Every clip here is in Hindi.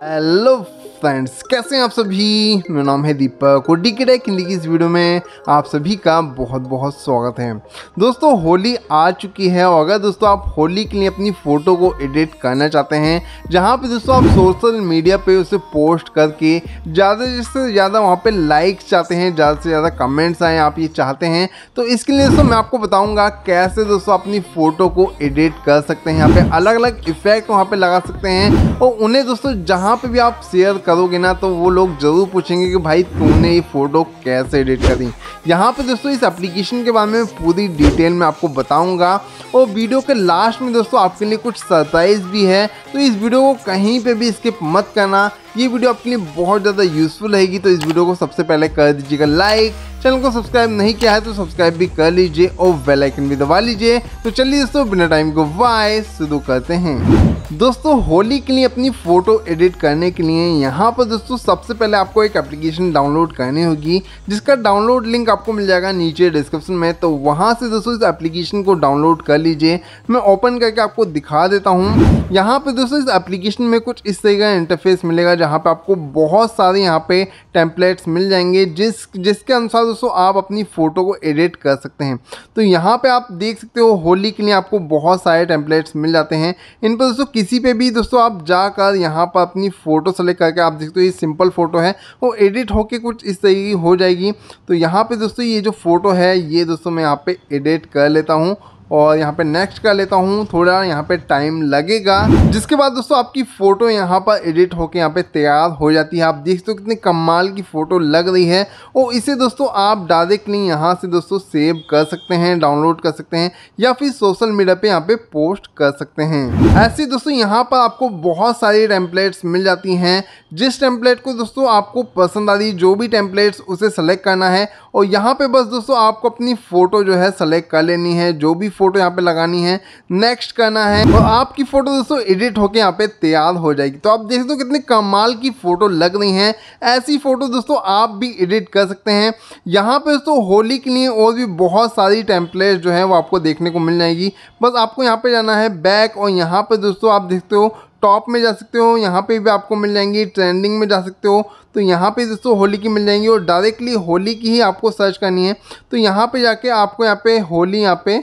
I love फ्रेंड्स कैसे हैं आप सभी मेरा नाम है दीपक और डी के डेक हिंदी की इस वीडियो में आप सभी का बहुत बहुत स्वागत है दोस्तों होली आ चुकी है और अगर दोस्तों आप होली के लिए अपनी फ़ोटो को एडिट करना चाहते हैं जहां पे दोस्तों आप सोशल मीडिया पे उसे पोस्ट करके ज़्यादा से ज़्यादा वहाँ पर लाइक्स चाहते हैं ज़्यादा से ज़्यादा कमेंट्स आएँ आप ये चाहते हैं तो इसके लिए दोस्तों मैं आपको बताऊँगा कैसे दोस्तों अपनी फ़ोटो को एडिट कर सकते हैं यहाँ पर अलग अलग इफ़ेक्ट वहाँ पर लगा सकते हैं और उन्हें दोस्तों जहाँ पर भी आप शेयर करोगे ना तो वो लोग ज़रूर पूछेंगे कि भाई तुमने ये फ़ोटो कैसे एडिट करी यहाँ पे दोस्तों इस एप्लीकेशन के बारे में पूरी डिटेल में आपको बताऊँगा और वीडियो के लास्ट में दोस्तों आपके लिए कुछ सरप्राइज़ भी है तो इस वीडियो को कहीं पर भी स्किप मत करना ये वीडियो आपके लिए बहुत ज़्यादा यूजफुल रहेगी तो इस वीडियो को सबसे पहले कर दीजिएगा लाइक चैनल को सब्सक्राइब नहीं किया है तो सब्सक्राइब भी कर लीजिए और बेल आइकन भी दबा लीजिए तो चलिए दोस्तों बिना टाइम को बाय शुरू करते हैं दोस्तों होली के लिए अपनी फ़ोटो एडिट करने के लिए यहाँ पर दोस्तों सबसे पहले आपको एक एप्लीकेशन डाउनलोड करनी होगी जिसका डाउनलोड लिंक आपको मिल जाएगा नीचे डिस्क्रिप्शन में तो वहाँ से दोस्तों इस एप्लीकेशन को डाउनलोड कर लीजिए मैं ओपन करके आपको दिखा देता हूँ यहाँ पर दोस्तों इस एप्लीकेशन में कुछ इस तरह का इंटरफेस मिलेगा जहाँ पे आपको बहुत सारे यहाँ पे टेम्पलेट्स मिल जाएंगे जिस जिसके अनुसार दोस्तों आप अपनी फ़ोटो को एडिट कर सकते हैं तो यहाँ पे आप देख सकते हो होली के लिए आपको बहुत सारे टेम्पलेट्स मिल जाते हैं इन पर दोस्तों किसी पे भी दोस्तों आप जाकर यहाँ पर अपनी फ़ोटो सेलेक्ट करके आप देखते हो ये सिंपल फ़ोटो है वो एडिट होकर कुछ इस तरीके की हो जाएगी तो यहाँ पर दोस्तों ये जो फ़ोटो है ये दोस्तों मैं यहाँ पर एडिट कर लेता हूँ और यहाँ पे नेक्स्ट कर लेता हूँ थोड़ा यहाँ पे टाइम लगेगा जिसके बाद दोस्तों आपकी फ़ोटो यहाँ पर एडिट होकर यहाँ पे तैयार हो जाती है आप देख सकते हो कितनी कमाल की फ़ोटो लग रही है और इसे दोस्तों आप डायरेक्टली यहाँ से दोस्तों सेव कर सकते हैं डाउनलोड कर सकते हैं या फिर सोशल मीडिया पर यहाँ पे पोस्ट कर सकते हैं ऐसे दोस्तों यहाँ पर आपको बहुत सारी टेम्पलेट्स मिल जाती हैं जिस टेम्पलेट को दोस्तों आपको पसंद आ रही जो भी टेम्पलेट्स उसे सेलेक्ट करना है और यहाँ पर बस दोस्तों आपको अपनी फ़ोटो जो है सेलेक्ट कर लेनी है जो भी फ़ोटो यहाँ पे लगानी है नेक्स्ट करना है और आपकी फ़ोटो दोस्तों एडिट होकर यहाँ पे तैयार हो जाएगी तो आप देख सकते हो कितनी कमाल की फ़ोटो लग रही हैं ऐसी फ़ोटो दोस्तों आप भी एडिट कर सकते हैं यहाँ पर दोस्तों होली के लिए और भी बहुत सारी टेम्पलेट जो है वो आपको देखने को मिल जाएगी बस आपको यहाँ पर जाना है बैक और यहाँ पर दोस्तों आप देखते हो टॉप में जा सकते हो यहाँ पे भी आपको मिल जाएंगी ट्रेंडिंग में जा सकते हो तो यहाँ पे दोस्तों होली की मिल जाएंगी और डायरेक्टली होली की ही आपको सर्च करनी है तो यहाँ पे जाके आपको यहाँ पे होली यहाँ पे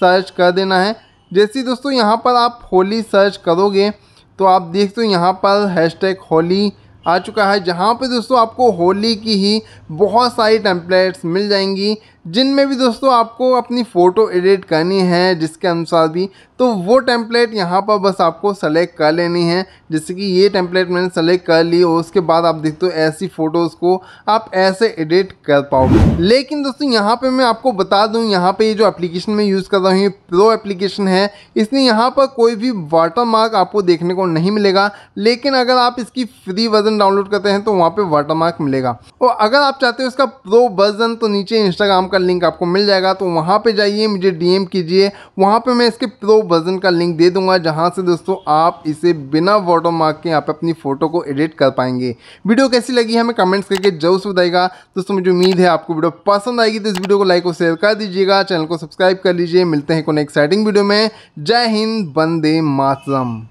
सर्च कर देना है जैसे दोस्तों यहाँ पर आप होली सर्च करोगे तो आप देख दो यहाँ पर हैशटैग होली आ चुका है जहाँ पे दोस्तों आपको होली की ही बहुत सारी टेम्पलेट्स मिल जाएंगी जिनमें भी दोस्तों आपको अपनी फ़ोटो एडिट करनी है जिसके अनुसार भी तो वो टेम्पलेट यहाँ पर बस आपको सेलेक्ट कर लेनी है जैसे कि ये टेम्पलेट मैंने सेलेक्ट कर ली और उसके बाद आप देखते हो ऐसी फ़ोटोज़ को आप ऐसे एडिट कर पाओगे लेकिन दोस्तों यहाँ पे मैं आपको बता दूँ यहाँ पे ये जो एप्लीकेशन मैं यूज़ कर रहा हूँ ये प्रो एप्लीकेशन है इसमें यहाँ पर कोई भी वाटर मार्क आपको देखने को नहीं मिलेगा लेकिन अगर आप इसकी फ्री वर्जन डाउनलोड करते हैं तो वहाँ पर वाटर मार्क मिलेगा और अगर आप चाहते हो इसका प्रो वर्जन तो नीचे इंस्टाग्राम का लिंक आपको मिल जाएगा तो वहाँ पर जाइए मुझे डी कीजिए वहाँ पर मैं इसके प्रो वर्जन का लिंक दे दूंगा जहां से दोस्तों आप इसे बिना वाटर मार्क के यहाँ पे अपनी फ़ोटो को एडिट कर पाएंगे वीडियो कैसी लगी हमें कमेंट्स करके जरूर से बताएगा दोस्तों मुझे उम्मीद है आपको वीडियो पसंद आएगी तो इस वीडियो को लाइक और शेयर कर दीजिएगा चैनल को सब्सक्राइब कर लीजिए मिलते हैं कोई एक्साइटिंग वीडियो में जय हिंद बंदे मातरम